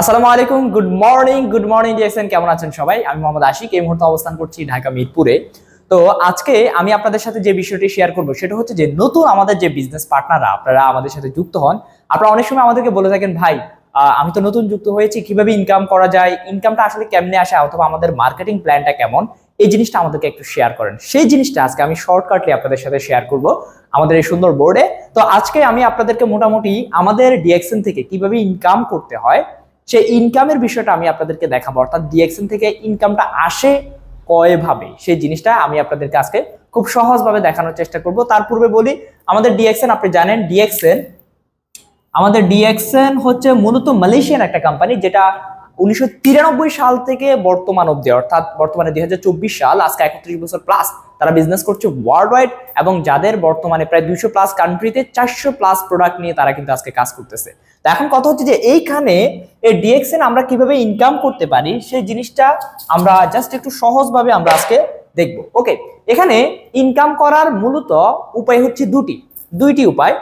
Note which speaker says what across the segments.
Speaker 1: আসসালামু আলাইকুম good morning good morning DSN কেমন আছেন সবাই আমি মোহাম্মদ আশিক এই মুহূর্তে অবস্থান করছি ঢাকা মিরপুরে তো আজকে আমি আপনাদের সাথে যে বিষয়টি শেয়ার করব সেটা হচ্ছে যে নতুন আমাদের যে বিজনেস পার্টনাররা আপনারা আমাদের সাথে যুক্ত হন আপনারা অনেক সময় আমাদেরকে বলে থাকেন ভাই আমি তো নতুন যুক্ত হয়েছি কিভাবে ইনকাম করা যায় ইনকামটা আসলে কেমনে আসে অথবা আমাদের মার্কেটিং প্ল্যানটা কেমন এই জিনিসটা আমাদেরকে একটু শেয়ার করেন সেই জিনিসটা আজকে আমি শর্টকাটলি আপনাদের সাথে শেয়ার করব আমাদের এই সুন্দর বোর্ডে তো আজকে আমি আপনাদেরকে মোটামুটি আমাদের ডিএক্সএন থেকে কিভাবে ইনকাম করতে হয় সেই ইনকামের বিষয়টা আমি আপনাদেরকে দেখাবো অর্থাৎ ডিএক্সএন থেকে ইনকামটা আসে কয়ভাবে সেই জিনিসটা আমি আপনাদেরকে আজকে খুব সহজভাবে দেখানোর চেষ্টা করব তার পূর্বে বলি আমাদের ডিএক্সএন আপনি জানেন ডিএক্সএন আমাদের ডিএক্সএন হচ্ছে মূলত মালয়েশিয়ান একটা কোম্পানি যেটা উনিশশো সাল থেকে বর্তমান অব্দি অর্থাৎ বর্তমানে দুই সাল আজকে একত্রিশ বছর প্লাস তারা বিজনেস করছে ওয়ার্ল্ড ওয়াইড এবং যাদের বর্তমানে প্রায় দুইশো প্লাস কান্ট্রিতে চারশো প্লাস প্রোডাক্ট নিয়ে তারা কিন্তু আজকে কাজ করতেছে এখন কথা হচ্ছে যে এইখানে এই ডিএক্সএন আমরা কিভাবে ইনকাম করতে পারি সেই জিনিসটা আমরা জাস্ট একটু সহজভাবে আমরা আজকে দেখব ওকে এখানে ইনকাম করার মূলত উপায় হচ্ছে দুটি দুইটি উপায়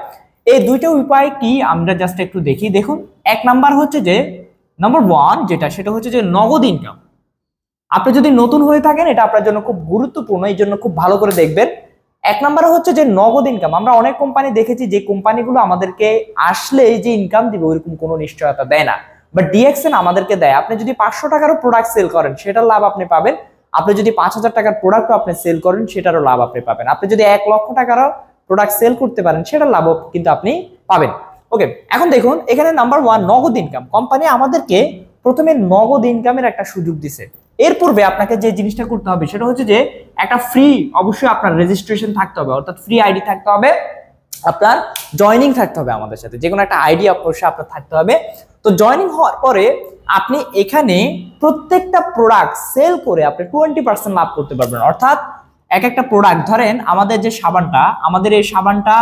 Speaker 1: এই দুইটা উপায় কি আমরা জাস্ট একটু দেখি দেখুন এক নাম্বার হচ্ছে যে নাম্বার ওয়ান যেটা সেটা হচ্ছে যে নগদ ইনকাম আপনি যদি নতুন হয়ে থাকেন এটা আপনার জন্য খুব গুরুত্বপূর্ণ এই জন্য খুব ভালো করে দেখবেন এক নম্বর হচ্ছে যে নগদ ইনকাম আমরা অনেক কোম্পানি দেখেছি যে কোম্পানিগুলো আমাদেরকে আসলে যে ইনকাম দিবে ওইরকম কোনো নিশ্চয়তা দেয় না বাট ডিএক্সএন আমাদেরকে দেয় আপনি যদি পাঁচশো টাকারও প্রোডাক্ট সেল করেন সেটার লাভ আপনি পাবেন আপনি যদি পাঁচ হাজার টাকার প্রোডাক্টও আপনি সেল করেন সেটারও লাভ আপনি পাবেন আপনি যদি এক লক্ষ টাকারও প্রোডাক্ট সেল করতে পারেন সেটার লাভও কিন্তু আপনি পাবেন ওকে এখন দেখুন এখানে number one Nagad income company আমাদেরকে প্রথমে নগদ ইনকামের একটা সুযোগ দিছে এর পূর্বে আপনাকে যে জিনিসটা করতে হবে সেটা হচ্ছে যে একটা ফ্রি অবশ্যই আপনার রেজিস্ট্রেশন থাকতে হবে অর্থাৎ ফ্রি আইডি থাকতে হবে আপনার জয়নিং থাকতে হবে আমাদের সাথে যে কোনো একটা আইডি অবশ্যই আপনার থাকতে হবে তো জয়নিং হওয়ার পরে আপনি এখানে প্রত্যেকটা প্রোডাক্ট সেল করে আপনি টোয়েন্টি পার্সেন্ট লাভ করতে পারবেন অর্থাৎ এক একটা প্রোডাক্ট ধরেন আমাদের যে সাবানটা আমাদের এই সাবানটা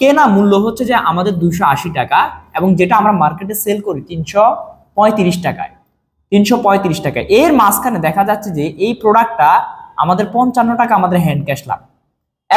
Speaker 1: কেনা মূল্য হচ্ছে যে আমাদের দুশো টাকা এবং যেটা আমরা মার্কেটে সেল করি তিনশো টাকায় তিনশো পঁয়ত্রিশ টাকা এর মাঝখানে দেখা যাচ্ছে যে এই প্রোডাক্টটা আমাদের পঞ্চান্ন টাকা আমাদের হ্যান্ড ক্যাশ লাভ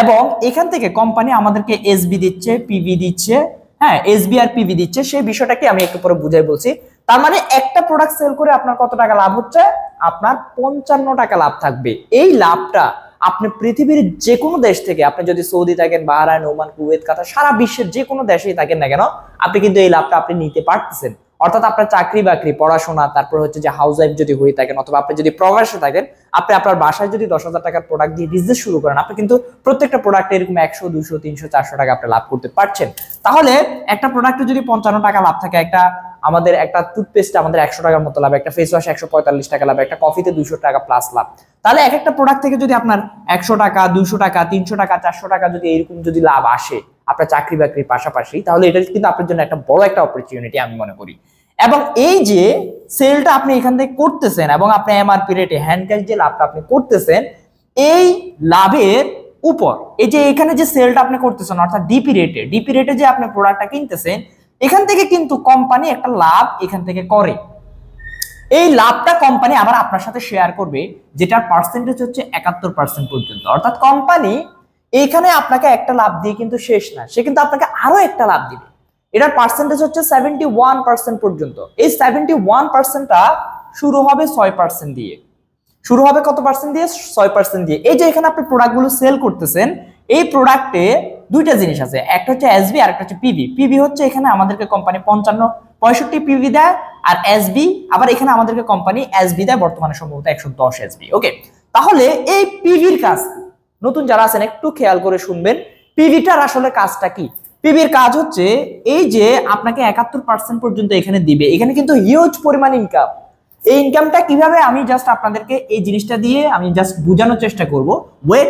Speaker 1: এবং এখান থেকে কোম্পানি আমাদেরকে এসবি দিচ্ছে পিবি দিচ্ছে হ্যাঁ এসবি আর পিবি দিচ্ছে সেই বিষয়টাকে আমি একটু পরে বুঝাই বলছি তার মানে একটা প্রোডাক্ট সেল করে আপনার কত টাকা লাভ হচ্ছে আপনার পঞ্চান্ন টাকা লাভ থাকবে এই লাভটা আপনি পৃথিবীর যে কোনো দেশ থেকে আপনি যদি সৌদি থাকেন বাহারাইন ওমান কুয়েত কাতার সারা বিশ্বের যে কোনো দেশেই থাকেন না কেন আপনি কিন্তু এই লাভটা আপনি নিতে পারতেছেন অর্থাৎ আপনার চাকরি বাকরি পড়াশোনা তারপর হচ্ছে যে হাউস ওয়াইফ যদি হয়ে থাকেন অথবা আপনি যদি প্রবাসে থাকেন আপনি আপনার বাসায় যদি দশ হাজার টাকার প্রোডাক্ট দিয়ে বিজনেস শুরু করেন আপনি কিন্তু প্রত্যেকটা প্রোডাক্টে এরকম একশো দুশো তিনশো চারশো টাকা আপনি লাভ করতে পারছেন তাহলে একটা প্রোডাক্টে যদি পঞ্চান্ন টাকা লাভ থাকে একটা আমাদের একটা টুথপেস্ট আমাদের একশো টাকার মতো লাভ একটা ফেস ওয়াশ একশো পঁয়তাল্লিশ টাকা লাভ একটা কফিতে দুশো টাকা প্লাস লাভ তাহলে এক একটা প্রোডাক্ট থেকে যদি আপনার একশো টাকা দুশো টাকা তিনশো টাকা চারশো টাকা যদি এরকম যদি লাভ আসে আপনার চাকরি বাকরির পাশাপাশি তাহলে এটা কিন্তু আপনার জন্য একটা বড় একটা অপরচুনিটি আমি মনে করি এবং এই যে সেলটা আপনি এখান থেকে করতেছেন এবং আপনি এমআরপি রেটে হ্যান্ড ক্যাশ যে লাভটা আপনি করতেছেন এই লাভের উপর এই যে এখানে যে সেলটা আপনি করতেছেন অর্থাৎ ডিপি রেটে ডিপি রেটে যে আপনি প্রোডাক্টটা কিনতেছেন এখান থেকে কিন্তু কোম্পানি একটা লাভ এখান থেকে করে এই লাভটা কোম্পানি আবার আপনার সাথে শেয়ার করবে যেটার পার্সেন্টেজ হচ্ছে একাত্তর পার্সেন্ট পর্যন্ত অর্থাৎ কোম্পানি এইখানে আপনাকে একটা লাভ দিয়ে কিন্তু শেষ না সে কিন্তু আপনাকে আরো একটা লাভ দিবে এটার পার্সেন্টেজ হচ্ছে সেভেন্টি ওয়ান পার্সেন্ট পর্যন্ত এই সেভেন্টি ওয়ান পার্সেন্টটা শুরু হবে ছয় পার্সেন্ট দিয়ে শুরু হবে কত পার্সেন্ট দিয়ে ছয় পার্সেন্ট দিয়ে এই যে এখানে আপনি প্রোডাক্টগুলো সেল করতেছেন এই প্রোডাক্টে দুইটা জিনিস আছে একটা হচ্ছে এসবি আর একটা হচ্ছে পিবি পিবি হচ্ছে এখানে আমাদেরকে কোম্পানি পঞ্চান্ন পঁয়ষট্টি পিবি দেয় আর এসবি আবার এখানে আমাদেরকে কোম্পানি এসবি দেয় বর্তমানে সম্ভবত একশো দশ এসবি ওকে তাহলে এই পিবির কাজ নতুন যারা আছেন একটু খেয়াল করে শুনবেন পিভিটার আসলে কাজটা কি পিভির কাজ হচ্ছে এই যে আপনাকে একাত্তর পার্সেন্ট পর্যন্ত এখানে দিবে এখানে কিন্তু হিউজ পরিমাণ ইনকাম এই ইনকামটা কিভাবে আমি জাস্ট আপনাদেরকে এই জিনিসটা দিয়ে আমি জাস্ট বোঝানোর চেষ্টা করব ওয়েট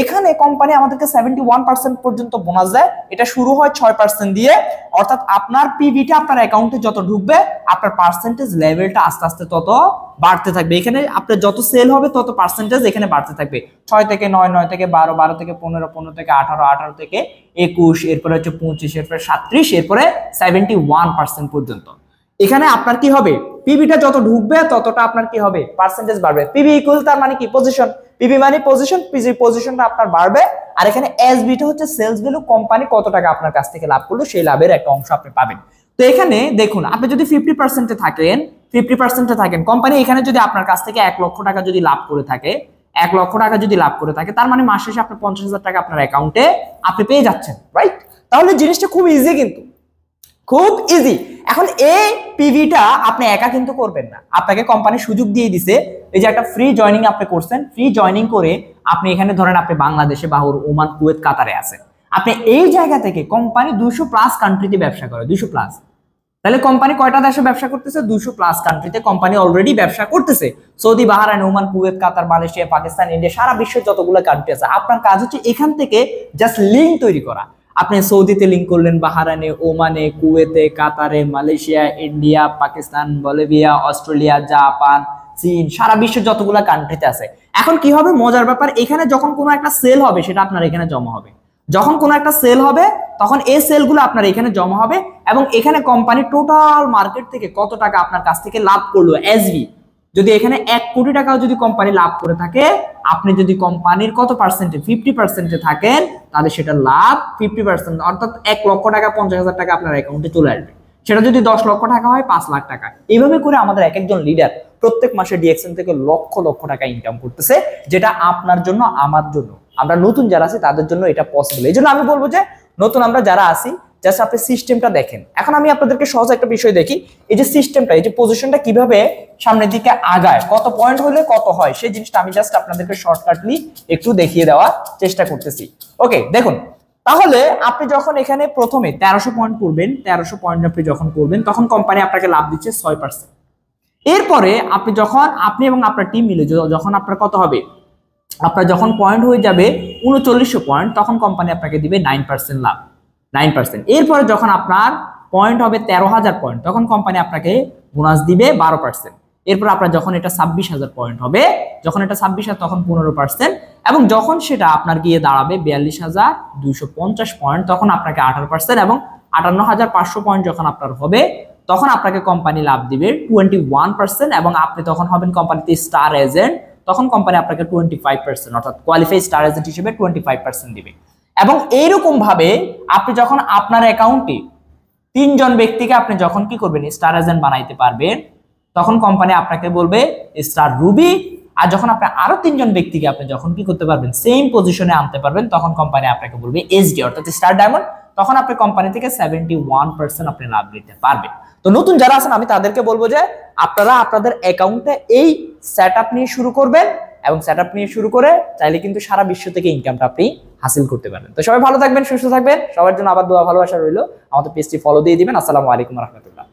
Speaker 1: এখানে কোম্পানি আমাদেরকে সেভেন্টি ওয়ান পার্সেন্ট পর্যন্ত বোনাস দেয় এটা শুরু হয় ছয় পার্সেন্ট দিয়ে অর্থাৎ আপনার পিভিটা আপনার অ্যাকাউন্টে যত ঢুকবে আপনার পার্সেন্টেজ লেভেলটা আস্তে আস্তে তত বাড়তে থাকবে এখানে আপনার যত সেল হবে তত পার্সেন্টেজ এখানে বাড়তে থাকবে ছয় থেকে নয় নয় থেকে বারো বারো থেকে পনেরো পনেরো থেকে আঠারো আঠারো থেকে একুশ এরপরে হচ্ছে পঁচিশ এরপরে সাত্রিশ এরপরে সেভেন্টি ওয়ান পার্সেন্ট পর্যন্ত এখানে আপনার কি হবে পিবিটা যত ঢুকবে ততটা আপনার কি হবে পার্সেন্টেজ বাড়বে পিবি ইকুয়াল তার মানে কি পজিশন পিবি মানে পজিশন পিজি পজিশনটা আপনার বাড়বে আর এখানে এসবিটা হচ্ছে সেলস ভ্যালু কোম্পানি কত টাকা আপনার কাছ থেকে লাভ করলো সেই লাভের একটা অংশ আপনি পাবেন তো এখানে দেখুন আপনি যদি ফিফটি পার্সেন্টে থাকেন ফিফটি পার্সেন্টে থাকেন কোম্পানি এখানে যদি আপনার কাছ থেকে এক লক্ষ টাকা যদি লাভ করে থাকে এক লক্ষ টাকা যদি লাভ করে থাকে তার মানে মাসে শেষে আপনি পঞ্চাশ হাজার টাকা আপনার অ্যাকাউন্টে আপনি পেয়ে যাচ্ছেন রাইট তাহলে জিনিসটা খুব ইজি কিন্তু খুব ইজি এখন এই পিভিটা আপনি একা কিন্তু করবেন না আপনাকে কোম্পানি সুযোগ দিয়ে দিছে এই যে একটা ফ্রি জয়নিং আপনি করছেন ফ্রি জয়নিং করে আপনি এখানে ধরেন আপনি বাংলাদেশে বা ওমান কুয়েত কাতারে আছেন আপনি এই জায়গা থেকে কোম্পানি দুশো প্লাস কান্ট্রিতে ব্যবসা করে দুশো প্লাস তাহলে কোম্পানি কয়টা দেশে ব্যবসা করতেছে দুশো প্লাস কান্ট্রিতে কোম্পানি অলরেডি ব্যবসা করতেছে Saudi Bahrain Oman Kuwait Qatar Malaysia Pakistan India সারা বিশ্বের যতগুলো কান্ট্রি আছে আপনার কাজ হচ্ছে এখান থেকে জাস্ট লিঙ্ক তৈরি করা আপনি সৌদিতে লিঙ্ক করলেন বাহারানে ওমানে কুয়েতে কাতারে Malaysia India Pakistan Bolivia Australia Japan চীন সারা বিশ্বের যতগুলো কান্ট্রিতে আছে এখন কি হবে মজার ব্যাপার এখানে যখন কোনো একটা সেল হবে সেটা আপনার এখানে জমা হবে যখন কোনো একটা সেল হবে তখন এই সেলগুলো আপনার এখানে জমা হবে এবং এখানে কোম্পানি টোটাল মার্কেট থেকে কত টাকা আপনার কাছ থেকে লাভ করলো এসবি যদি এখানে এক কোটি টাকাও যদি কোম্পানি লাভ করে থাকে আপনি যদি কোম্পানির কত পার্সেন্টে ফিফটি পার্সেন্টে থাকেন তাহলে সেটা লাভ ফিফটি পার্সেন্ট অর্থাৎ এক লক্ষ টাকা পঞ্চাশ হাজার টাকা আপনার অ্যাকাউন্টে চলে আসবে সেটা যদি দশ লক্ষ টাকা হয় পাঁচ লাখ টাকা এইভাবে করে আমাদের এক একজন লিডার প্রত্যেক মাসে ডিএক্সএন থেকে লক্ষ লক্ষ টাকা ইনকাম করতেছে যেটা আপনার জন্য আমার জন্য আমরা নতুন যারা আছি তাদের জন্য এটা পসিবল এই জন্য আমি বলবো যে নতুন আমরা যারা আছি জাস্ট আপনি সিস্টেমটা দেখেন এখন আমি আপনাদেরকে সহজ একটা বিষয় দেখি এই যে সিস্টেমটা এই যে পজিশনটা কিভাবে সামনের দিকে আগায় কত পয়েন্ট হলে কত হয় সেই জিনিসটা আমি জাস্ট আপনাদেরকে শর্টকাটলি একটু দেখিয়ে দেওয়ার চেষ্টা করতেছি ওকে দেখুন তাহলে আপনি যখন এখানে প্রথমে তেরোশো পয়েন্ট করবেন তেরোশো পয়েন্ট আপনি যখন করবেন তখন কোম্পানি আপনাকে লাভ দিচ্ছে ছয় পার্সেন্ট এরপরে আপনি যখন আপনি এবং আপনার টিম মিলে যখন আপনার কত হবে আপনার যখন পয়েন্ট হয়ে যাবে উনচল্লিশশো পয়েন্ট তখন কোম্পানি আপনাকে দিবে নাইন পার্সেন্ট লাভ নাইন পার্সেন্ট এরপরে যখন আপনার পয়েন্ট হবে তেরো হাজার পয়েন্ট তখন কোম্পানি আপনাকে বোনাস দিবে বারো পার্সেন্ট এরপর আপনার যখন এটা ছাব্বিশ হাজার পয়েন্ট হবে যখন এটা ছাব্বিশ হাজার তখন পনেরো পার্সেন্ট এবং যখন সেটা আপনার গিয়ে দাঁড়াবে বিয়াল্লিশ হাজার দুইশো পঞ্চাশ পয়েন্ট তখন আপনাকে আঠারো পার্সেন্ট এবং আটান্ন হাজার পাঁচশো পয়েন্ট যখন আপনার হবে তখন আপনাকে কোম্পানি লাভ দিবে টোয়েন্টি ওয়ান পার্সেন্ট এবং আপনি তখন হবেন কোম্পানিতে স্টার এজেন্ট তখন কোম্পানি আপনাকে টোয়েন্টি ফাইভ পার্সেন্ট অর্থাৎ কোয়ালিফাই স্টার এজেন্ট হিসেবে টোয়েন্টি ফাইভ পার্সেন্ট দিবে এবং এইরকমভাবে আপনি যখন আপনার অ্যাকাউন্টে তিনজন ব্যক্তিকে আপনি যখন কি করবেন স্টার এজেন্ট বানাইতে পারবেন তখন কোম্পানি আপনাকে বলবে স্টার রুবি আর যখন আপনি আরো তিনজন ব্যক্তিকে আপনি যখন কি করতে পারবেন সেম পজিশনে আনতে পারবেন তখন কোম্পানি আপনাকে বলবে এসডি অর্থাৎ স্টার ডায়মন্ড তখন আপনি কোম্পানি থেকে সেভেন্টি ওয়ান পার্সেন্ট আপনি লাভ নিতে পারবেন তো নতুন যারা আছেন আমি তাদেরকে বলবো যে আপনারা আপনাদের অ্যাকাউন্টে এই সেট নিয়ে শুরু করবেন এবং সেট নিয়ে শুরু করে চাইলে কিন্তু সারা বিশ্ব থেকে ইনকামটা আপনি হাসিল করতে পারেন তো সবাই ভালো থাকবেন সুস্থ থাকবেন সবার জন্য আবার দোয়া ভালোবাসা রইল আমাদের পেজটি ফলো দিয়ে দিবেন আসসালামু আলাইকুম রহমতুল্লাহ